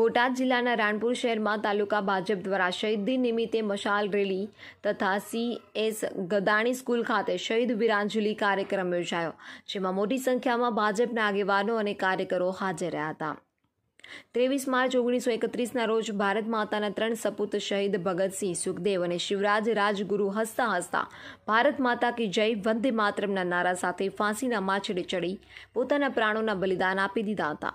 બોટાદ જિલ્લાના રાણપુર શહેરમાં તાલુકા ભાજપ દ્વારા શહીદ દિન નિમિત્તે મશાલ રેલી તથા સી એસ ગદાણી સ્કૂલ ખાતે શહીદ વીરાંજલિ કાર્યક્રમ યોજાયો જેમાં મોટી સંખ્યામાં ભાજપના આગેવાનો અને કાર્યકરો હાજર રહ્યા હતા ત્રેવીસ માર્ચ ઓગણીસો એકત્રીસના રોજ ભારત માતાના ત્રણ સપૂત શહીદ ભગતસિંહ સુખદેવ અને શિવરાજ રાજગુરુ હસતા હસતા ભારત માતા કી જય વંદે માતરમના નારા સાથે ફાંસીના માછડે ચડી પોતાના પ્રાણોના બલિદાન આપી દીધા હતા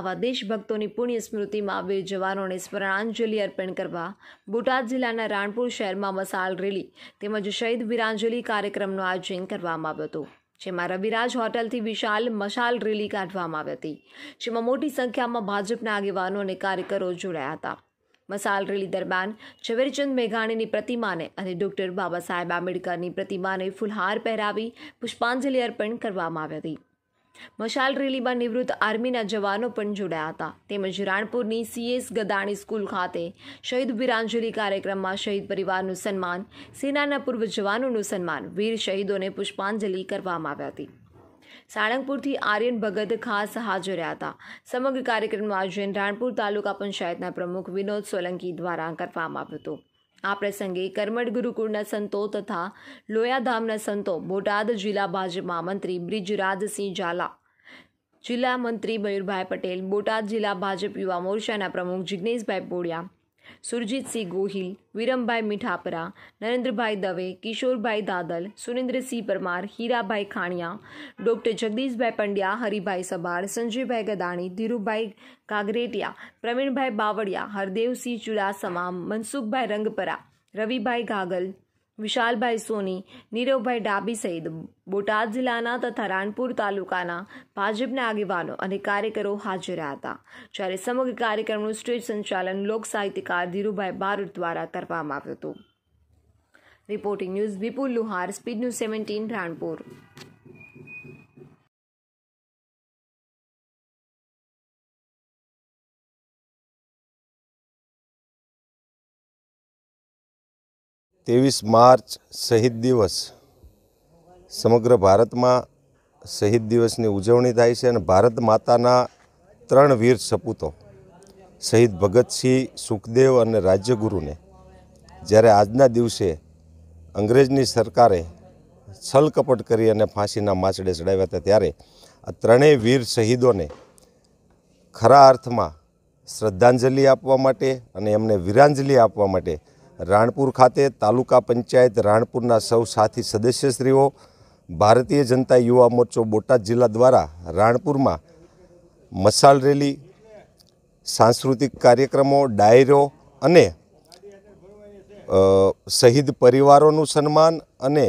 આવા દેશભક્તોની પુણ્ય સ્મૃતિમાં બે જવાનોને સ્મરણાંજલિ અર્પણ કરવા બોટાદ જિલ્લાના રાણપુર શહેરમાં મસાલ રેલી તેમજ શહીદ વીરાંજલિ કાર્યક્રમનું આયોજન કરવામાં આવ્યું હતું જેમાં રવિરાજ હોટલથી વિશાલ મશાલ રેલી કાઢવામાં આવી હતી જેમાં મોટી સંખ્યામાં ભાજપના આગેવાનો અને કાર્યકરો જોડાયા હતા મશાલ રેલી દરમિયાન ઝવેરચંદ મેઘાણીની પ્રતિમાને અને ડૉક્ટર બાબા સાહેબ આંબેડકરની પ્રતિમાને ફૂલહાર પહેરાવી પુષ્પાંજલિ અર્પણ કરવામાં આવી હતી મશાલ રેલીમાં નિવૃત્ત આર્મીના જવાનો પણ જોડાયા હતા તેમજ રાણપુરની સીએસ ગદાણી સ્કૂલ ખાતે શહીદ વીરાંજલિ કાર્યક્રમમાં શહીદ પરિવારનું સન્માન સેનાના પૂર્વ જવાનોનું સન્માન વીર શહીદોને પુષ્પાંજલિ કરવામાં આવી હતી સાળંગપુરથી આર્યન ભગત ખાસ હાજર રહ્યા હતા સમગ્ર કાર્યક્રમનું આયોજન રાણપુર તાલુકા પંચાયતના પ્રમુખ વિનોદ સોલંકી દ્વારા કરવામાં આવ્યું હતું આ પ્રસંગે કર્મઠ ગુરુકુળના સંતો તથા લોયાધામના સંતો બોટાદ જિલ્લા ભાજપા મંત્રી બ્રિજરાજસિંહ ઝાલા જિલ્લા મંત્રી મયુરભાઈ પટેલ બોટાદ જિલ્લા ભાજપ યુવા મોરચાના પ્રમુખ જિજ્ઞેશભાઈ પોળિયા સુરજીતસિંહ ગોહિલ વિરમભાઈ મીઠાપરા નરેન્દ્રભાઈ દવે કિશોરભાઈ દાદલ સુરેન્દ્રસિંહ પરમાર હીરાભાઈ ખાણિયા ડૉક્ટર જગદીશભાઈ પંડ્યા હરિભાઈ સભાર સંજયભાઈ ગદાણી ધીરુભાઈ કાગરેટિયા પ્રવીણભાઈ બાવળિયા હરદેવસિંહ ચુડાસમા મનસુખભાઈ રંગપરા રવિભાઈ ગાગલ વિશાલભાઈ સોની નીરવભાઈ ડાબી સહિત બોટાદ જિલ્લાના તથા રાણપુર તાલુકાના ભાજપના આગેવાનો અને કાર્યકરો હાજર હતા જ્યારે સમગ્ર કાર્યક્રમનું સ્ટેજ સંચાલન લોક સાહિત્યકાર ધીરુભાઈ બારોટ દ્વારા કરવામાં આવ્યું હતું reporting news Vipul Luhar speed news seventeen Ranpur ત્રેવીસ માર્ચ શહીદ દિવસ સમગ્ર ભારતમાં શહીદ દિવસની ઉજવણી થાય છે અને ભારત માતાના ત્રણ વીર સપૂતો શહીદ ભગતસિંહ સુખદેવ અને રાજ્યગુરુને જ્યારે આજના દિવસે અંગ્રેજની સરકારે છલકપટ કરી અને ફાંસીના માછડે ચડાવ્યા હતા ત્યારે આ ત્રણેય વીર શહીદોને ખરા અર્થમાં શ્રદ્ધાંજલિ આપવા માટે અને એમને વીરાંજલિ આપવા માટે રાણપુર ખાતે તાલુકા પંચાયત રાણપુરના સૌ સાથી સદસ્યશ્રીઓ ભારતીય જનતા યુવા મોરચો બોટાદ જિલ્લા દ્વારા રાણપુરમાં મસાલ રેલી સાંસ્કૃતિક કાર્યક્રમો ડાયરો અને શહીદ પરિવારોનું સન્માન અને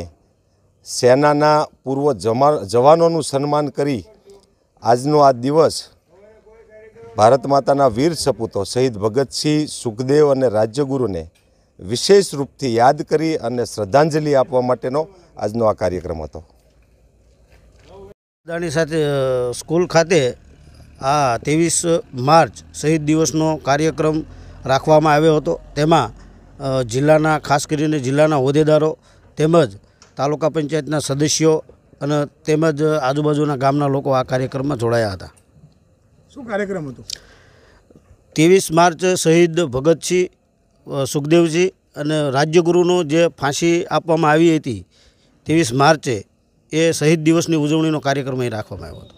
સેનાના પૂર્વ જવાનોનું સન્માન કરી આજનો આ દિવસ ભારત માતાના વીર સપૂતો શહીદ ભગતસિંહ સુખદેવ અને રાજ્યગુરુને વિશેષ રૂપથી યાદ કરી અને શ્રદ્ધાંજલિ આપવા માટેનો આજનો આ કાર્યક્રમ હતો દાણી સાથે સ્કૂલ ખાતે આ ત્રેવીસ માર્ચ શહીદ દિવસનો કાર્યક્રમ રાખવામાં આવ્યો હતો તેમાં જિલ્લાના ખાસ કરીને જિલ્લાના હોદ્દેદારો તેમજ તાલુકા પંચાયતના સદસ્યો અને તેમજ આજુબાજુના ગામના લોકો આ કાર્યક્રમમાં જોડાયા હતા શું કાર્યક્રમ હતો ત્રેવીસ માર્ચ શહીદ ભગતસિંહ સુખદેવજી અને રાજ્યગુરુનો જે ફાંસી આપવામાં આવી હતી ત્રેવીસ માર્ચે એ શહીદ દિવસની ઉજવણીનો કાર્યક્રમ અહીં રાખવામાં આવ્યો હતો